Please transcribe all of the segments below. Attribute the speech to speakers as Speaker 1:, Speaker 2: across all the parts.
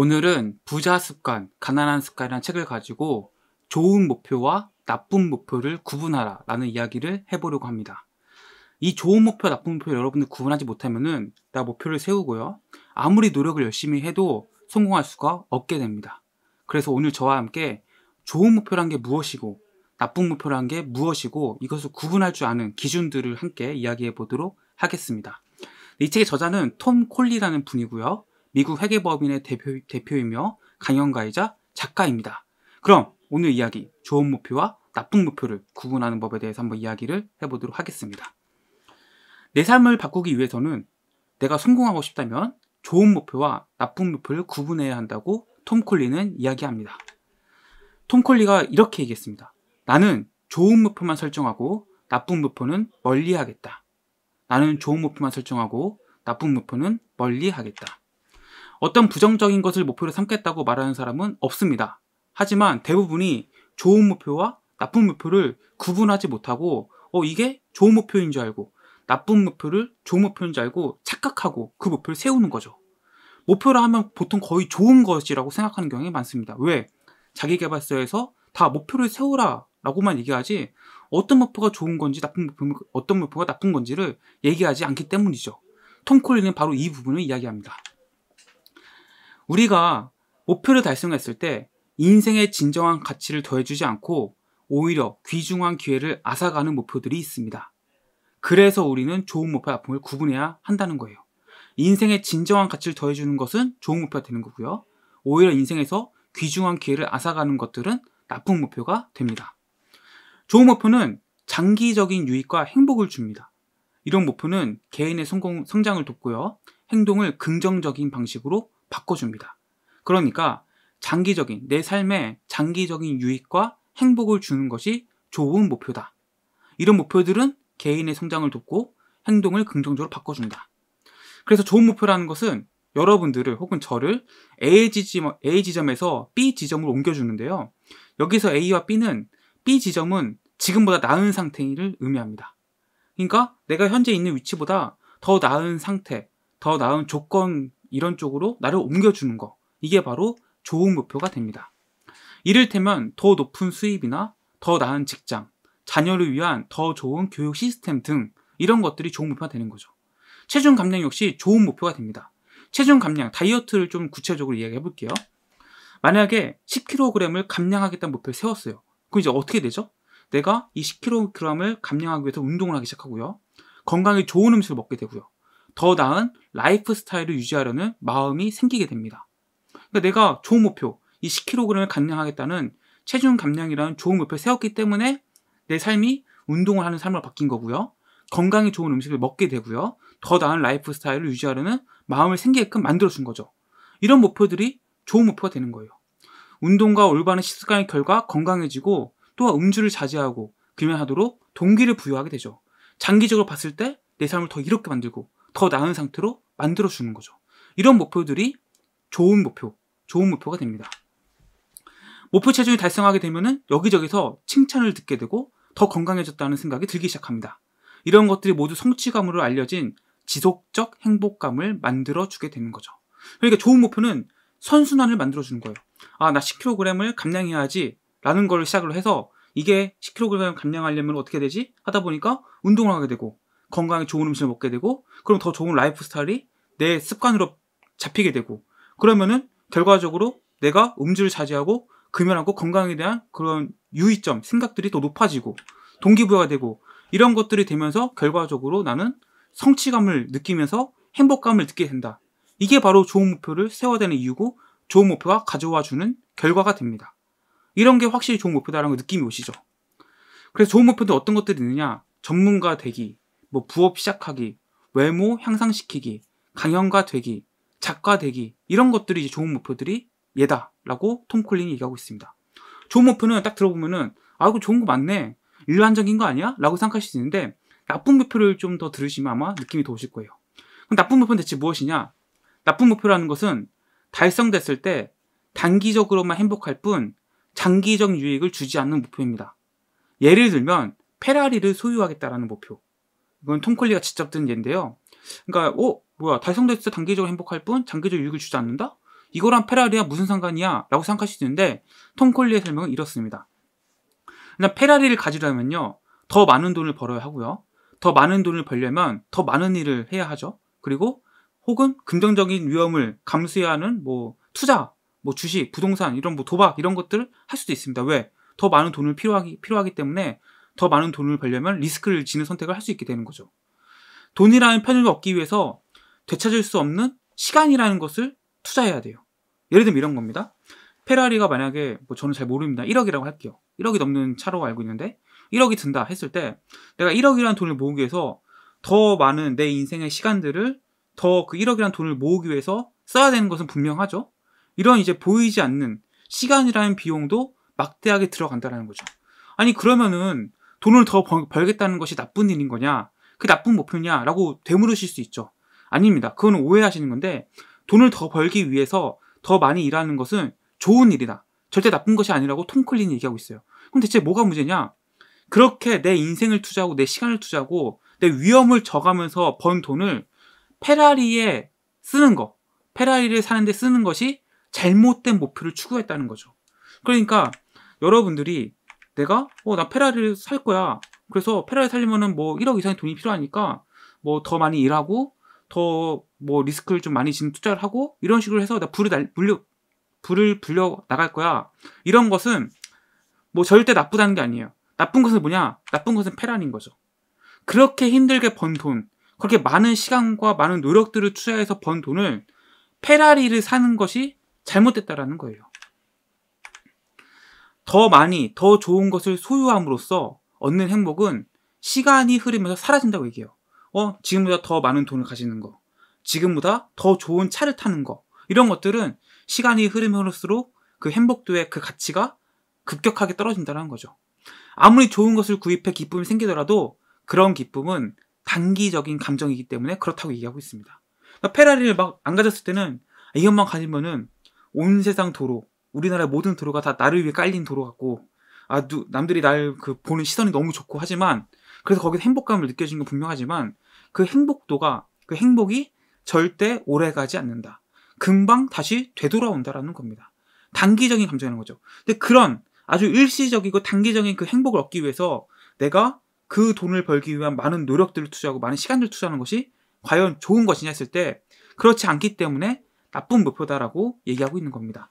Speaker 1: 오늘은 부자 습관, 가난한 습관이라는 책을 가지고 좋은 목표와 나쁜 목표를 구분하라 라는 이야기를 해보려고 합니다. 이 좋은 목표, 나쁜 목표를 여러분들 구분하지 못하면은 나 목표를 세우고요. 아무리 노력을 열심히 해도 성공할 수가 없게 됩니다. 그래서 오늘 저와 함께 좋은 목표란 게 무엇이고 나쁜 목표란 게 무엇이고 이것을 구분할 줄 아는 기준들을 함께 이야기해 보도록 하겠습니다. 이 책의 저자는 톰 콜리라는 분이고요. 미국 회계법인의 대표, 대표이며 강연가이자 작가입니다. 그럼 오늘 이야기 좋은 목표와 나쁜 목표를 구분하는 법에 대해서 한번 이야기를 해보도록 하겠습니다. 내 삶을 바꾸기 위해서는 내가 성공하고 싶다면 좋은 목표와 나쁜 목표를 구분해야 한다고 톰 콜리는 이야기합니다. 톰 콜리가 이렇게 얘기했습니다. 나는 좋은 목표만 설정하고 나쁜 목표는 멀리 하겠다. 나는 좋은 목표만 설정하고 나쁜 목표는 멀리 하겠다. 어떤 부정적인 것을 목표로 삼겠다고 말하는 사람은 없습니다. 하지만 대부분이 좋은 목표와 나쁜 목표를 구분하지 못하고 어 이게 좋은 목표인 줄 알고 나쁜 목표를 좋은 목표인 줄 알고 착각하고 그 목표를 세우는 거죠. 목표라 하면 보통 거의 좋은 것이라고 생각하는 경향이 많습니다. 왜? 자기개발서에서 다 목표를 세우라 라고만 얘기하지 어떤 목표가 좋은 건지 나쁜 목표, 어떤 목표가 나쁜 건지를 얘기하지 않기 때문이죠. 톰콜리는 바로 이 부분을 이야기합니다. 우리가 목표를 달성했을 때 인생의 진정한 가치를 더해주지 않고 오히려 귀중한 기회를 앗아가는 목표들이 있습니다. 그래서 우리는 좋은 목표와 아픔을 구분해야 한다는 거예요. 인생의 진정한 가치를 더해주는 것은 좋은 목표가 되는 거고요. 오히려 인생에서 귀중한 기회를 앗아가는 것들은 나쁜 목표가 됩니다. 좋은 목표는 장기적인 유익과 행복을 줍니다. 이런 목표는 개인의 성공, 성장을 돕고요. 행동을 긍정적인 방식으로 바꿔줍니다. 그러니까 장기적인 내 삶에 장기적인 유익과 행복을 주는 것이 좋은 목표다. 이런 목표들은 개인의 성장을 돕고 행동을 긍정적으로 바꿔준다. 그래서 좋은 목표라는 것은 여러분들을 혹은 저를 A 지점, A 지점에서 B 지점으로 옮겨주는데요. 여기서 A와 B는 B 지점은 지금보다 나은 상태를 의미합니다. 그러니까 내가 현재 있는 위치보다 더 나은 상태, 더 나은 조건 이런 쪽으로 나를 옮겨주는 거 이게 바로 좋은 목표가 됩니다. 이를테면 더 높은 수입이나 더 나은 직장, 자녀를 위한 더 좋은 교육 시스템 등 이런 것들이 좋은 목표가 되는 거죠. 체중 감량 역시 좋은 목표가 됩니다. 체중 감량, 다이어트를 좀 구체적으로 이야기해 볼게요. 만약에 10kg을 감량하겠다는 목표를 세웠어요. 그럼 이제 어떻게 되죠? 내가 이 10kg을 감량하기 위해서 운동을 하기 시작하고요. 건강에 좋은 음식을 먹게 되고요. 더 나은 라이프 스타일을 유지하려는 마음이 생기게 됩니다. 그러니까 내가 좋은 목표, 이 10kg을 감량하겠다는 체중 감량이라는 좋은 목표를 세웠기 때문에 내 삶이 운동을 하는 삶으로 바뀐 거고요. 건강에 좋은 음식을 먹게 되고요. 더 나은 라이프 스타일을 유지하려는 마음을 생기게끔 만들어준 거죠. 이런 목표들이 좋은 목표가 되는 거예요. 운동과 올바른 식습관의 결과 건강해지고 또한 음주를 자제하고 금연하도록 동기를 부여하게 되죠. 장기적으로 봤을 때 내 삶을 더 이롭게 만들고 더 나은 상태로 만들어주는 거죠. 이런 목표들이 좋은 목표, 좋은 목표가 됩니다. 목표 체중이 달성하게 되면은 여기저기서 칭찬을 듣게 되고 더 건강해졌다는 생각이 들기 시작합니다. 이런 것들이 모두 성취감으로 알려진 지속적 행복감을 만들어주게 되는 거죠. 그러니까 좋은 목표는 선순환을 만들어주는 거예요. 아, 나 10kg을 감량해야지 라는 걸시작을 해서 이게 10kg 감량하려면 어떻게 되지? 하다 보니까 운동을 하게 되고 건강에 좋은 음식을 먹게 되고 그럼 더 좋은 라이프 스타일이 내 습관으로 잡히게 되고 그러면은 결과적으로 내가 음주를 자제하고 금연하고 건강에 대한 그런 유의점 생각들이 더 높아지고 동기부여가 되고 이런 것들이 되면서 결과적으로 나는 성취감을 느끼면서 행복감을 느끼게 된다 이게 바로 좋은 목표를 세워야 되는 이유고 좋은 목표가 가져와 주는 결과가 됩니다 이런 게 확실히 좋은 목표다라는 느낌이 오시죠 그래서 좋은 목표는 어떤 것들이 있느냐 전문가 되기 뭐 부업 시작하기, 외모 향상시키기, 강연가 되기, 작가 되기 이런 것들이 이제 좋은 목표들이 얘다라고 톰콜링이 얘기하고 있습니다. 좋은 목표는 딱 들어보면은 아 이거 좋은 거 맞네 일반적인 거 아니야? 라고 생각하실 수 있는데 나쁜 목표를 좀 더 들으시면 아마 느낌이 더 오실 거예요. 그럼 나쁜 목표는 대체 무엇이냐? 나쁜 목표라는 것은 달성됐을 때 단기적으로만 행복할 뿐 장기적 유익을 주지 않는 목표입니다. 예를 들면 페라리를 소유하겠다라는 목표 이건 톰 콜리가 직접 든 예인데요. 그러니까 어 뭐야 달성도에서 단기적으로 행복할 뿐 장기적 유익을 주지 않는다? 이거랑 페라리와 무슨 상관이야? 라고 생각할 수 있는데 톰 콜리의 설명은 이렇습니다. 일단 그러니까 페라리를 가지려면요. 더 많은 돈을 벌어야 하고요. 더 많은 돈을 벌려면 더 많은 일을 해야 하죠. 그리고 혹은 긍정적인 위험을 감수해야 하는 뭐 투자, 뭐 주식, 부동산 이런 뭐 도박 이런 것들을 할 수도 있습니다. 왜? 더 많은 돈을 필요하기 필요하기 때문에 더 많은 돈을 벌려면 리스크를 지는 선택을 할 수 있게 되는 거죠. 돈이라는 편익을 얻기 위해서 되찾을 수 없는 시간이라는 것을 투자해야 돼요. 예를 들면 이런 겁니다. 페라리가 만약에 뭐 저는 잘 모릅니다. 1억이라고 할게요. 1억이 넘는 차로 알고 있는데 1억이 든다 했을 때 내가 1억이라는 돈을 모으기 위해서 더 많은 내 인생의 시간들을 더 그 1억이라는 돈을 모으기 위해서 써야 되는 것은 분명하죠. 이런 이제 보이지 않는 시간이라는 비용도 막대하게 들어간다라는 거죠. 아니 그러면은 돈을 더 벌겠다는 것이 나쁜 일인 거냐? 그 나쁜 목표냐라고 되물으실 수 있죠. 아닙니다. 그거는 오해하시는 건데 돈을 더 벌기 위해서 더 많이 일하는 것은 좋은 일이다. 절대 나쁜 것이 아니라고 통클린이 얘기하고 있어요. 그럼 대체 뭐가 문제냐? 그렇게 내 인생을 투자하고 내 시간을 투자하고 내 위험을 져가면서 번 돈을 페라리에 쓰는 거, 페라리를 사는데 쓰는 것이 잘못된 목표를 추구했다는 거죠. 그러니까 여러분들이 내가 어 나 페라리를 살 거야. 그래서 페라리 살려면은 뭐 1억 이상의 돈이 필요하니까 뭐 더 많이 일하고 더 뭐 리스크를 좀 많이 지금 투자를 하고 이런 식으로 해서 나 불을 날 물려 불을 불려 나갈 거야. 이런 것은 뭐 절대 나쁘다는 게 아니에요. 나쁜 것은 뭐냐? 나쁜 것은 페란인 거죠. 그렇게 힘들게 번 돈, 그렇게 많은 시간과 많은 노력들을 투자해서 번 돈을 페라리를 사는 것이 잘못됐다라는 거예요. 더 많이, 더 좋은 것을 소유함으로써 얻는 행복은 시간이 흐르면서 사라진다고 얘기해요. 어, 지금보다 더 많은 돈을 가지는 거, 지금보다 더 좋은 차를 타는 거, 이런 것들은 시간이 흐름으로써 그 행복도의 그 가치가 급격하게 떨어진다는 거죠. 아무리 좋은 것을 구입해 기쁨이 생기더라도 그런 기쁨은 단기적인 감정이기 때문에 그렇다고 얘기하고 있습니다. 그러니까 페라리를 막 안 가졌을 때는 아, 이것만 가지면은 온 세상 도로, 우리나라 모든 도로가 다 나를 위해 깔린 도로 같고 아 누, 남들이 날 그 보는 시선이 너무 좋고 하지만 그래서 거기서 행복감을 느껴지는 건 분명하지만 그 행복도가 그 행복이 절대 오래 가지 않는다. 금방 다시 되돌아온다라는 겁니다. 단기적인 감정이라는 거죠. 근데 그런 아주 일시적이고 단기적인 그 행복을 얻기 위해서 내가 그 돈을 벌기 위한 많은 노력들을 투자하고 많은 시간들을 투자하는 것이 과연 좋은 것이냐 했을 때 그렇지 않기 때문에 나쁜 목표다라고 얘기하고 있는 겁니다.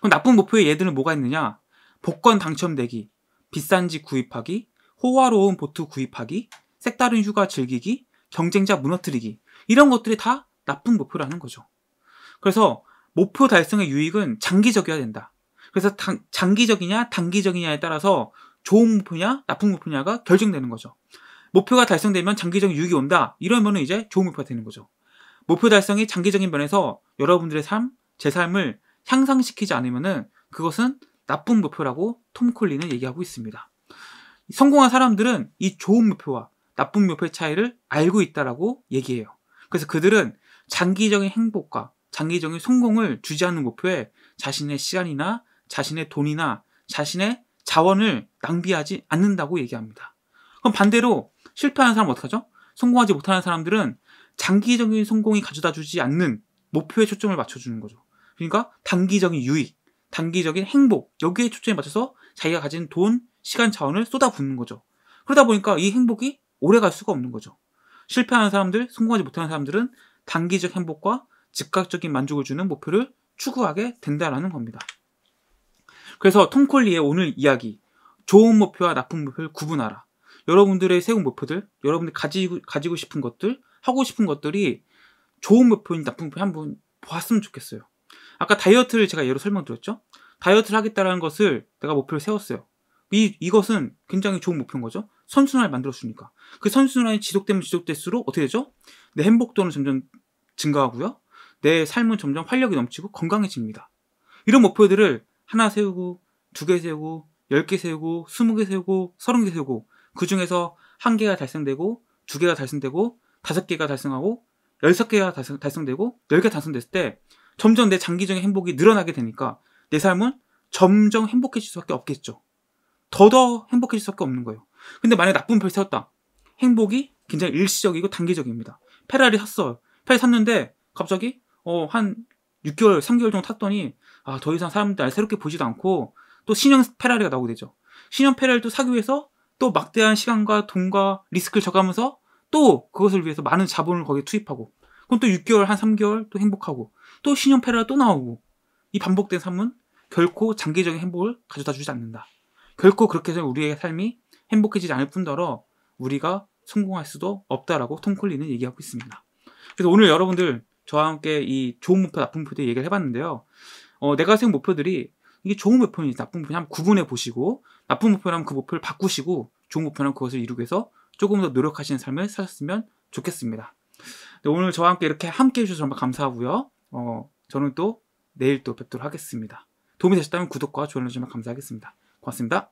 Speaker 1: 그럼 나쁜 목표의 예들은 뭐가 있느냐? 복권 당첨되기, 비싼 집 구입하기, 호화로운 보트 구입하기, 색다른 휴가 즐기기, 경쟁자 무너뜨리기 이런 것들이 다 나쁜 목표라는 거죠. 그래서 목표 달성의 유익은 장기적이어야 된다. 그래서 당, 장기적이냐 단기적이냐에 따라서 좋은 목표냐 나쁜 목표냐가 결정되는 거죠. 목표가 달성되면 장기적 유익이 온다. 이러면 이제 좋은 목표가 되는 거죠. 목표 달성이 장기적인 면에서 여러분들의 삶, 제 삶을 향상시키지 않으면은 그것은 나쁜 목표라고 톰콜리는 얘기하고 있습니다. 성공한 사람들은 이 좋은 목표와 나쁜 목표의 차이를 알고 있다라고 얘기해요. 그래서 그들은 장기적인 행복과 장기적인 성공을 주지하는 목표에 자신의 시간이나 자신의 돈이나 자신의 자원을 낭비하지 않는다고 얘기합니다. 그럼 반대로 실패하는 사람 어떡하죠? 성공하지 못하는 사람들은 장기적인 성공이 가져다 주지 않는 목표에 초점을 맞춰주는 거죠. 그러니까 단기적인 유익, 단기적인 행복 여기에 초점이 맞춰서 자기가 가진 돈, 시간 자원을 쏟아붓는 거죠. 그러다 보니까 이 행복이 오래 갈 수가 없는 거죠. 실패하는 사람들, 성공하지 못하는 사람들은 단기적 행복과 즉각적인 만족을 주는 목표를 추구하게 된다라는 겁니다. 그래서 톰콜리의 오늘 이야기 좋은 목표와 나쁜 목표를 구분하라. 여러분들의 세운 목표들, 여러분들이 가지고, 가지고 싶은 것들, 하고 싶은 것들이 좋은 목표인지 나쁜 목표인지 한번 보았으면 좋겠어요. 아까 다이어트를 제가 예로 설명드렸죠? 다이어트를 하겠다라는 것을 내가 목표를 세웠어요. 이, 이것은 굉장히 좋은 목표인 거죠. 선순환을 만들어주니까. 그 선순환이 지속되면 지속될수록 어떻게 되죠? 내 행복도는 점점 증가하고요. 내 삶은 점점 활력이 넘치고 건강해집니다. 이런 목표들을 하나 세우고, 두 개 세우고, 열 개 세우고, 스무 개 세우고, 서른 개 세우고, 그 중에서 한 개가 달성되고, 두 개가 달성되고, 다섯 개가 달성하고, 열섯 개가 달성, 되고 열 개 달성됐을 때 점점 내 장기적인 행복이 늘어나게 되니까 내 삶은 점점 행복해질 수밖에 없겠죠. 더더 행복해질 수밖에 없는 거예요. 근데 만약 나쁜 별 세웠다. 행복이 굉장히 일시적이고 단기적입니다. 페라리 샀어요. 페라리 샀는데 갑자기 어, 한 6개월, 3개월 정도 탔더니 아, 더 이상 사람들 날 새롭게 보지도 않고 또 신형 페라리가 나오게 되죠. 신형 페라리도 사기 위해서 또 막대한 시간과 돈과 리스크를 져가면서 또 그것을 위해서 많은 자본을 거기에 투입하고 그럼 또 6개월, 한 3개월 또 행복하고 또 신용패러가 또 나오고 이 반복된 삶은 결코 장기적인 행복을 가져다 주지 않는다. 결코 그렇게 해서 우리의 삶이 행복해지지 않을 뿐더러 우리가 성공할 수도 없다라고 톰 콜리는 얘기하고 있습니다. 그래서 오늘 여러분들 저와 함께 이 좋은 목표, 나쁜 목표에 얘기를 해봤는데요. 어, 내가 세운 목표들이 이게 좋은 목표인지 나쁜 목표인지 한번 구분해 보시고 나쁜 목표라면 그 목표를 바꾸시고 좋은 목표라면 그것을 이루기 위해서 조금 더 노력하시는 삶을 살았으면 좋겠습니다. 네, 오늘 저와 함께 이렇게 함께 해주셔서 정말 감사하고요. 어, 저는 또 내일 또 뵙도록 하겠습니다. 도움이 되셨다면 구독과 좋아요 눌러정면 감사하겠습니다. 고맙습니다.